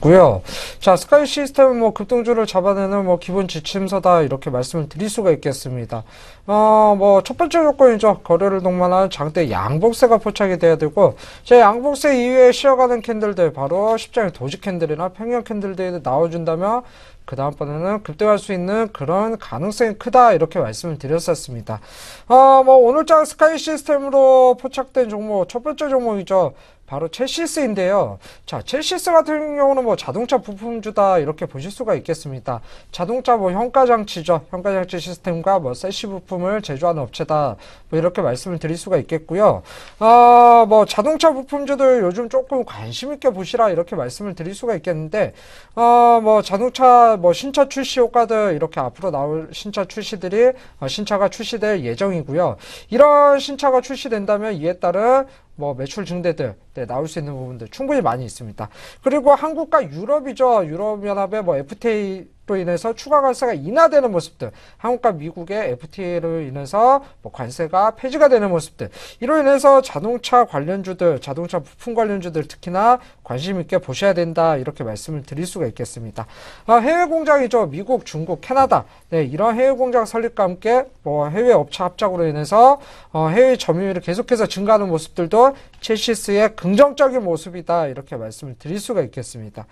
고요. 자, 스카이 시스템은 뭐 급등주를 잡아내는 뭐 기본 지침서다 이렇게 말씀을 드릴 수가 있겠습니다. 어, 아, 뭐첫 번째 조건이죠. 거래를 동반한 장대 양봉세가 포착이 돼야 되고 제 양봉세 이후에 쉬어가는 캔들들 바로 십장일 도지 캔들이나 평양 캔들들이 나와준다면 그 다음번에는 급등할 수 있는 그런 가능성이 크다 이렇게 말씀을 드렸었습니다. 어, 뭐 오늘장 스카이 시스템으로 포착된 종목 첫 번째 종목이죠. 바로 첼시스인데요. 자, 첼시스 같은 경우는 뭐 자동차 부품주다 이렇게 보실 수가 있겠습니다. 자동차 뭐 현가장치죠. 현가장치 시스템과 뭐 세시 부품을 제조하는 업체다. 뭐 이렇게 말씀을 드릴 수가 있겠고요. 아, 뭐 자동차 부품주들 요즘 조금 관심 있게 보시라 이렇게 말씀을 드릴 수가 있겠는데, 아, 뭐 자동차 뭐 신차 출시 효과들 이렇게 앞으로 나올 신차 출시들이 어, 신차가 출시될 예정이고요. 이런 신차가 출시된다면 이에 따른 뭐 매출 증대들 네, 나올 수 있는 부분들 충분히 많이 있습니다. 그리고 한국과 유럽이죠. 유럽연합의 뭐 FTA 로 인해서 추가 관세가 인하되는 모습들, 한국과 미국의 FTA로 인해서 뭐 관세가 폐지가 되는 모습들, 이로 인해서 자동차 관련주들, 자동차 부품 관련주들 특히나 관심 있게 보셔야 된다 이렇게 말씀을 드릴 수가 있겠습니다. 아, 해외 공장이죠. 미국, 중국, 캐나다, 네, 이런 해외 공장 설립과 함께 뭐 해외 업체 합작으로 인해서 어, 해외 점유율이 계속해서 증가하는 모습들도 첼시스의 긍정적인 모습이다 이렇게 말씀을 드릴 수가 있겠습니다.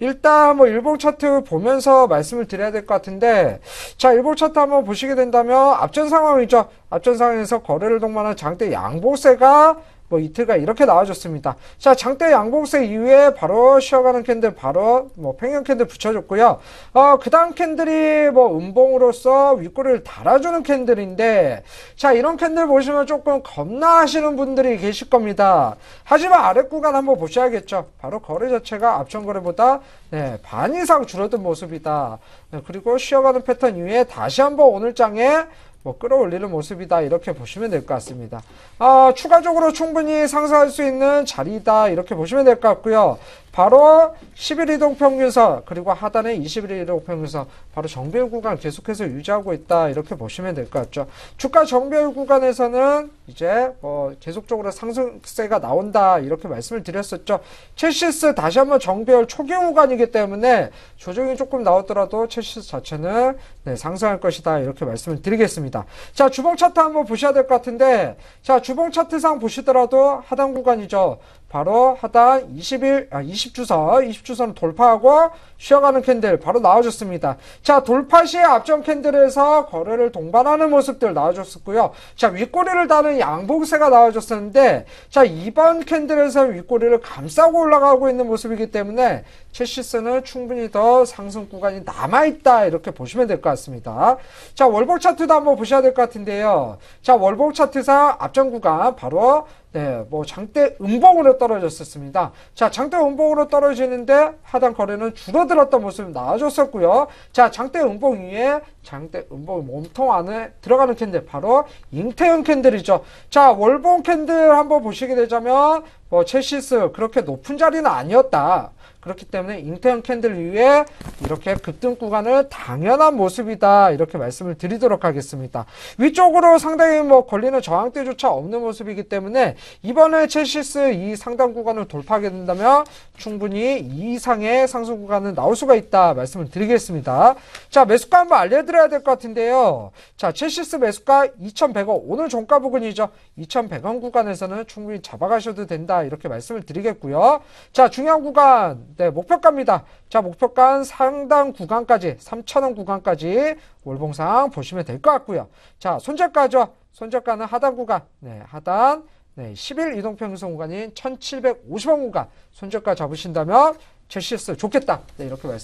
일단 뭐일본 차트 보면서 말 말씀을 드려야 될 것 같은데 자 일본 차트 한번 보시게 된다면 앞전 상황이죠. 앞전 상황에서 거래를 동반한 장대 양보세가 뭐 이틀간 이렇게 나와줬습니다. 자, 장대 양봉세 이후에 바로 쉬어가는 캔들, 바로 뭐 평형 캔들 붙여줬고요. 어, 그 다음 캔들이 뭐 음봉으로서 윗골을 달아주는 캔들인데, 자, 이런 캔들 보시면 조금 겁나 하시는 분들이 계실 겁니다. 하지만 아래 구간 한번 보셔야겠죠. 바로 거래 자체가 앞천 거래보다 네, 반 이상 줄어든 모습이다. 네, 그리고 쉬어가는 패턴 이후에 다시 한번 오늘 장에 뭐 끌어올리는 모습이다 이렇게 보시면 될 것 같습니다. 아, 추가적으로 충분히 상승할 수 있는 자리다 이렇게 보시면 될 것 같고요. 바로 11 이동 평균선 그리고 하단에 21일 이동 평균선 바로 정배율 구간 계속해서 유지하고 있다 이렇게 보시면 될 것 같죠. 주가 정배율 구간에서는 이제 뭐 계속적으로 상승세가 나온다 이렇게 말씀을 드렸었죠. 첼시스 다시 한번 정배율 초기 구간이기 때문에 조정이 조금 나오더라도 첼시스 자체는 네, 상승할 것이다 이렇게 말씀을 드리겠습니다. 자 주봉 차트 한번 보셔야 될 것 같은데 자 주봉 차트상 보시더라도 하단 구간이죠. 바로 하단 20일, 아, 20주선, 20주선을 돌파하고 쉬어가는 캔들 바로 나와줬습니다. 자, 돌파 시에 앞전 캔들에서 거래를 동반하는 모습들 나와줬었고요. 자, 윗꼬리를 다는 양봉세가 나와줬었는데, 자, 이번 캔들에서 윗꼬리를 감싸고 올라가고 있는 모습이기 때문에 채시스는 충분히 더 상승 구간이 남아있다. 이렇게 보시면 될 것 같습니다. 자, 월봉 차트도 한번 보셔야 될 것 같은데요. 자, 월봉 차트상 앞전 구간 바로 네, 뭐 장대 음봉으로 떨어졌었습니다. 자, 장대 음봉으로 떨어지는데 하단 거래는 줄어들었던 모습이 나아졌었고요 자, 장대 음봉 위에 장대 음봉 몸통 안에 들어가는 캔들 바로 잉태형 캔들이죠. 자, 월봉 캔들 한번 보시게 되자면 뭐체시스 그렇게 높은 자리는 아니었다. 그렇기 때문에 인테온 캔들 위에 이렇게 급등 구간은 당연한 모습이다. 이렇게 말씀을 드리도록 하겠습니다. 위쪽으로 상당히 뭐 걸리는 저항대조차 없는 모습이기 때문에 이번에 첼시스 이 상단 구간을 돌파하게 된다면 충분히 이 이상의 상승 구간은 나올 수가 있다. 말씀을 드리겠습니다. 자, 매수가 한번 알려드려야 될 것 같은데요. 자, 첼시스 매수가 2,100원. 오늘 종가 부근이죠. 2,100원 구간에서는 충분히 잡아가셔도 된다. 이렇게 말씀을 드리겠고요. 자, 중요한 구간 네, 목표가입니다. 자, 목표가 상당 구간까지 3,000원 구간까지 월봉상 보시면 될 것 같고요. 자, 손절가죠. 손절가는 하단 구간. 네, 하단 네, 10일 이동평균선 구간인 1,750원 구간 손절가 잡으신다면 제시스 했 좋겠다. 네, 이렇게 말씀